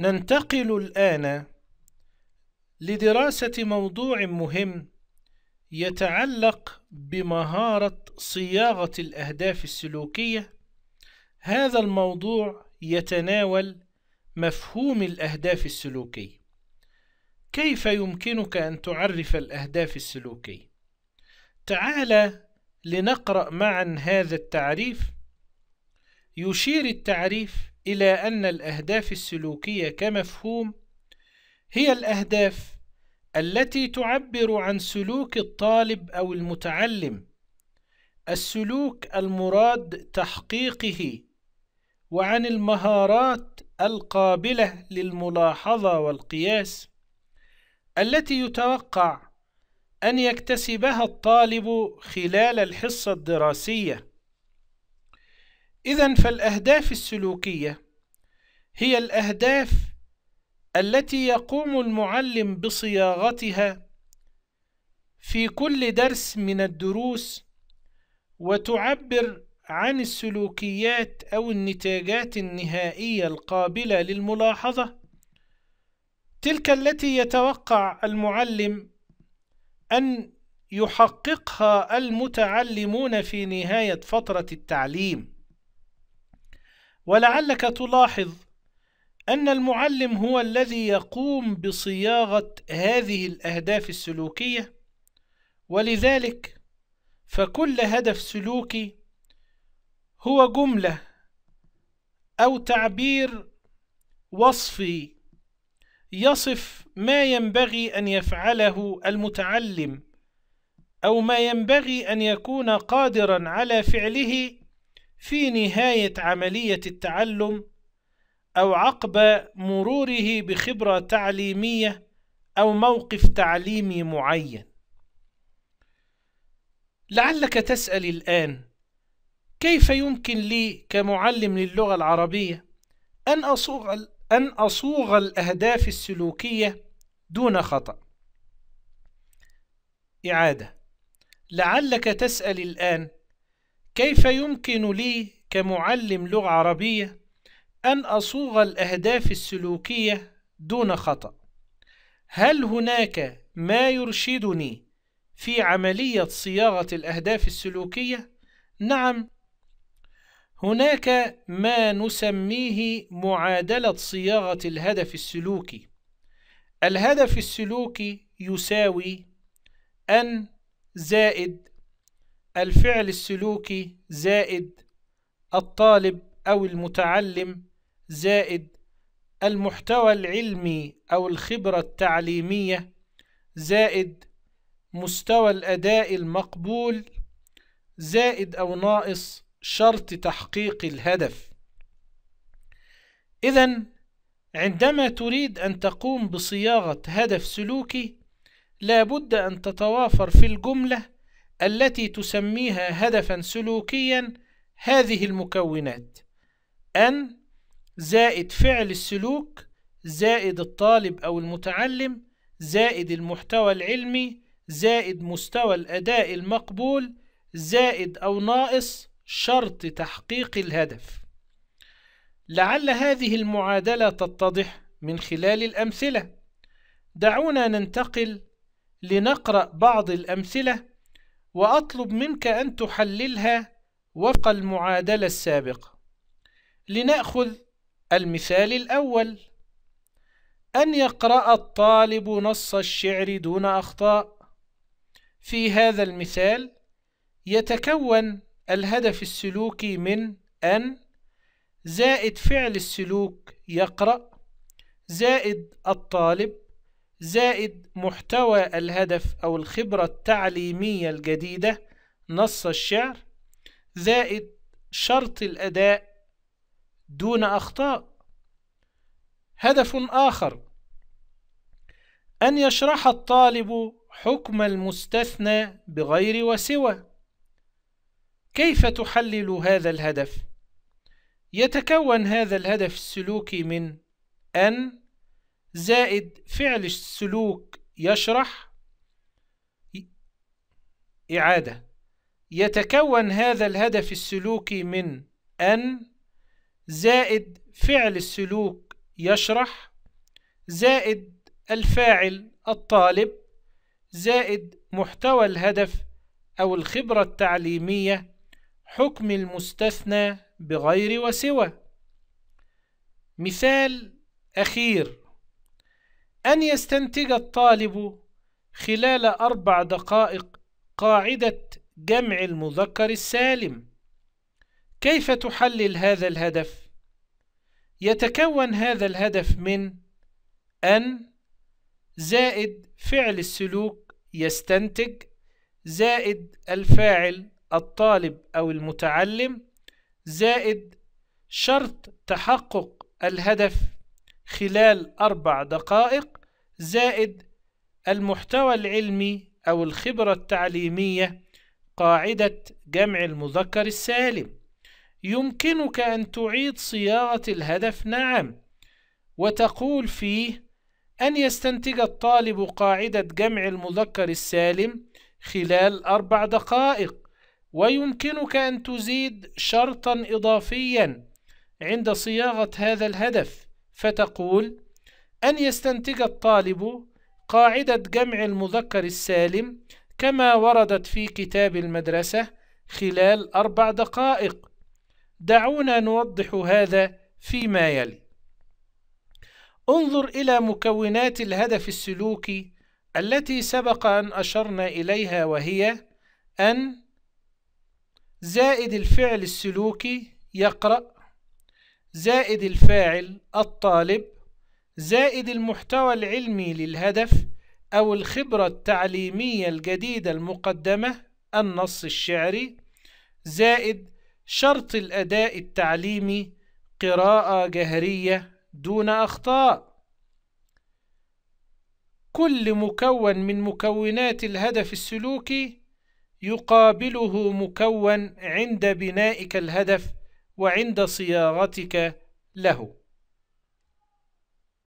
ننتقل الآن لدراسة موضوع مهم يتعلق بمهارة صياغة الأهداف السلوكية هذا الموضوع يتناول مفهوم الأهداف السلوكية كيف يمكنك أن تعرف الأهداف السلوكية؟ تعال لنقرأ معا هذا التعريف يشير التعريف إلى أن الأهداف السلوكية كمفهوم هي الأهداف التي تعبر عن سلوك الطالب أو المتعلم السلوك المراد تحقيقه وعن المهارات القابلة للملاحظة والقياس التي يتوقع أن يكتسبها الطالب خلال الحصة الدراسية إذا فالأهداف السلوكية هي الأهداف التي يقوم المعلم بصياغتها في كل درس من الدروس وتعبر عن السلوكيات أو النتاجات النهائية القابلة للملاحظة تلك التي يتوقع المعلم أن يحققها المتعلمون في نهاية فترة التعليم ولعلك تلاحظ أن المعلم هو الذي يقوم بصياغة هذه الأهداف السلوكية ولذلك فكل هدف سلوكي هو جملة أو تعبير وصفي يصف ما ينبغي أن يفعله المتعلم أو ما ينبغي أن يكون قادرا على فعله في نهاية عملية التعلم أو عقب مروره بخبرة تعليمية أو موقف تعليمي معين. لعلك تسأل الآن: كيف يمكن لي كمعلم للغة العربية أن أصوغ أن أصوغ الأهداف السلوكية دون خطأ؟ إعادة: لعلك تسأل الآن: كيف يمكن لي كمعلم لغة عربية أن أصوغ الأهداف السلوكية دون خطأ؟ هل هناك ما يرشدني في عملية صياغة الأهداف السلوكية؟ نعم، هناك ما نسميه معادلة صياغة الهدف السلوكي. الهدف السلوكي يساوي أن زائد الفعل السلوكي زائد الطالب أو المتعلم زائد المحتوى العلمي أو الخبرة التعليمية زائد مستوى الأداء المقبول زائد أو ناقص شرط تحقيق الهدف إذا عندما تريد أن تقوم بصياغة هدف سلوكي لابد أن تتوافر في الجملة التي تسميها هدفا سلوكيا هذه المكونات أن زائد فعل السلوك زائد الطالب أو المتعلم زائد المحتوى العلمي زائد مستوى الأداء المقبول زائد أو ناقص شرط تحقيق الهدف لعل هذه المعادلة تتضح من خلال الأمثلة دعونا ننتقل لنقرأ بعض الأمثلة وأطلب منك أن تحللها وفق المعادلة السابقة لنأخذ المثال الأول أن يقرأ الطالب نص الشعر دون أخطاء في هذا المثال يتكون الهدف السلوكي من أن زائد فعل السلوك يقرأ زائد الطالب زائد محتوى الهدف أو الخبرة التعليمية الجديدة نص الشعر زائد شرط الأداء دون أخطاء هدف آخر أن يشرح الطالب حكم المستثنى بغير وسوى كيف تحلل هذا الهدف؟ يتكون هذا الهدف السلوكي من أن زائد فعل السلوك يشرح إعادة يتكون هذا الهدف السلوكي من أن زائد فعل السلوك يشرح زائد الفاعل الطالب زائد محتوى الهدف أو الخبرة التعليمية حكم المستثنى بغير وسوى مثال أخير أن يستنتج الطالب خلال أربع دقائق قاعدة جمع المذكر السالم كيف تحلل هذا الهدف؟ يتكون هذا الهدف من أن زائد فعل السلوك يستنتج زائد الفاعل الطالب أو المتعلم زائد شرط تحقق الهدف خلال أربع دقائق زائد المحتوى العلمي أو الخبرة التعليمية قاعدة جمع المذكر السالم يمكنك أن تعيد صياغة الهدف نعم وتقول فيه أن يستنتج الطالب قاعدة جمع المذكر السالم خلال أربع دقائق ويمكنك أن تزيد شرطا إضافيا عند صياغة هذا الهدف فتقول أن يستنتج الطالب قاعدة جمع المذكر السالم كما وردت في كتاب المدرسة خلال أربع دقائق دعونا نوضح هذا فيما يلي انظر إلى مكونات الهدف السلوكي التي سبق أن أشرنا إليها وهي أن زائد الفعل السلوكي يقرأ زائد الفاعل الطالب زائد المحتوى العلمي للهدف أو الخبرة التعليمية الجديدة المقدمة النص الشعري زائد شرط الأداء التعليمي قراءة جهرية دون أخطاء كل مكون من مكونات الهدف السلوكي يقابله مكون عند بنائك الهدف وعند صياغتك له